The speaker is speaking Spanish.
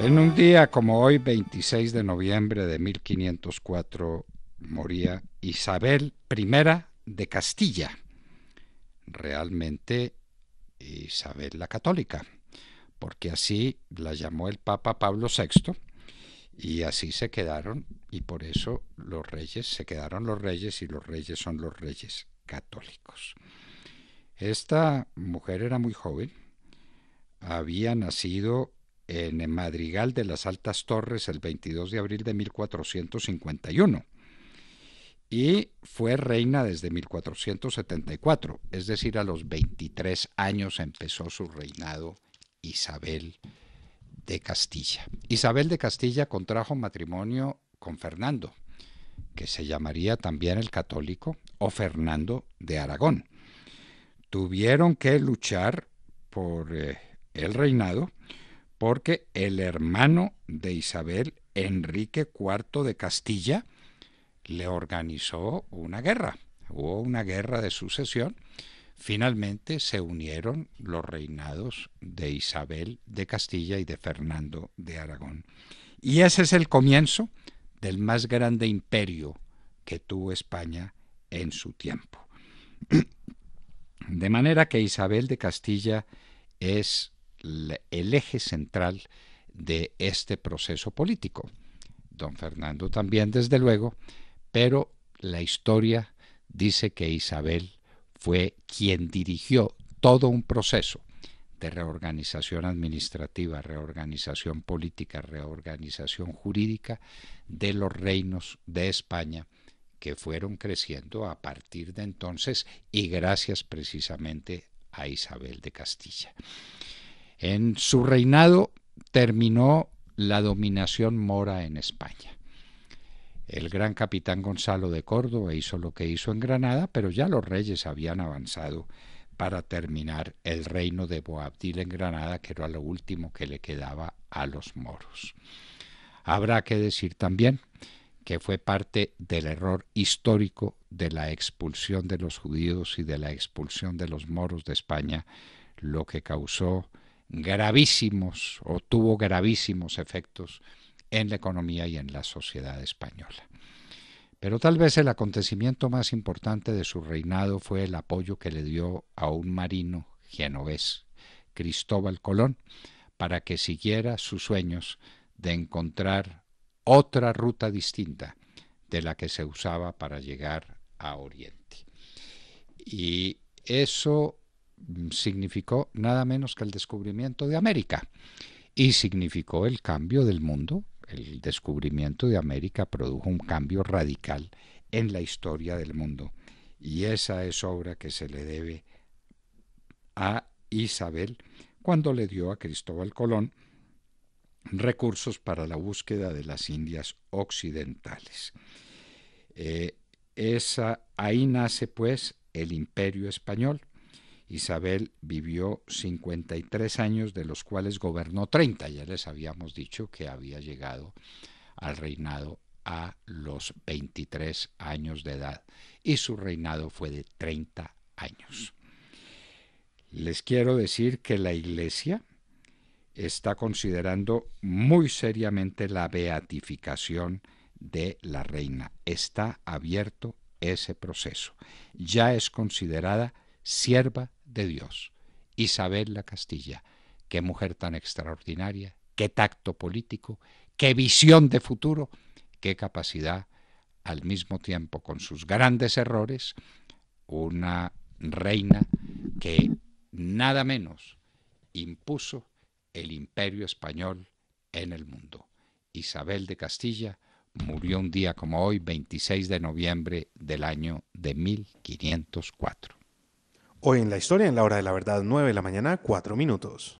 En un día como hoy, 26 de noviembre de 1504, moría Isabel I de Castilla, realmente Isabel la Católica, porque así la llamó el Papa Pablo VI y así se quedaron y por eso los reyes se quedaron los reyes y los reyes son los reyes católicos. Esta mujer era muy joven, había nacido en el Madrigal de las Altas Torres el 22 de abril de 1451 y fue reina desde 1474, es decir, a los 23 años empezó su reinado Isabel de Castilla. Isabel de Castilla contrajo matrimonio con Fernando, que se llamaría también el católico, o Fernando de Aragón. Tuvieron que luchar por eh, el reinado, porque el hermano de Isabel, Enrique IV de Castilla, le organizó una guerra. Hubo una guerra de sucesión. Finalmente se unieron los reinados de Isabel de Castilla y de Fernando de Aragón. Y ese es el comienzo del más grande imperio que tuvo España en su tiempo. De manera que Isabel de Castilla es el eje central de este proceso político. Don Fernando también, desde luego, pero la historia dice que Isabel fue quien dirigió todo un proceso de reorganización administrativa, reorganización política, reorganización jurídica de los reinos de España que fueron creciendo a partir de entonces y gracias precisamente a Isabel de Castilla. En su reinado terminó la dominación mora en España. El gran capitán Gonzalo de Córdoba hizo lo que hizo en Granada, pero ya los reyes habían avanzado para terminar el reino de Boabdil en Granada, que era lo último que le quedaba a los moros. Habrá que decir también que fue parte del error histórico de la expulsión de los judíos y de la expulsión de los moros de España, lo que causó gravísimos o tuvo gravísimos efectos en la economía y en la sociedad española. Pero tal vez el acontecimiento más importante de su reinado fue el apoyo que le dio a un marino genovés, Cristóbal Colón, para que siguiera sus sueños de encontrar otra ruta distinta de la que se usaba para llegar a Oriente. Y eso significó nada menos que el descubrimiento de América y significó el cambio del mundo. El descubrimiento de América produjo un cambio radical en la historia del mundo y esa es obra que se le debe a Isabel cuando le dio a Cristóbal Colón recursos para la búsqueda de las Indias occidentales. Eh, esa, ahí nace pues el imperio español, Isabel vivió 53 años, de los cuales gobernó 30. Ya les habíamos dicho que había llegado al reinado a los 23 años de edad y su reinado fue de 30 años. Les quiero decir que la Iglesia está considerando muy seriamente la beatificación de la reina. Está abierto ese proceso. Ya es considerada sierva de Dios. Isabel la Castilla, qué mujer tan extraordinaria, qué tacto político, qué visión de futuro, qué capacidad al mismo tiempo con sus grandes errores, una reina que nada menos impuso el imperio español en el mundo. Isabel de Castilla murió un día como hoy, 26 de noviembre del año de 1504. Hoy en la historia, en la hora de la verdad, 9 de la mañana, 4 minutos.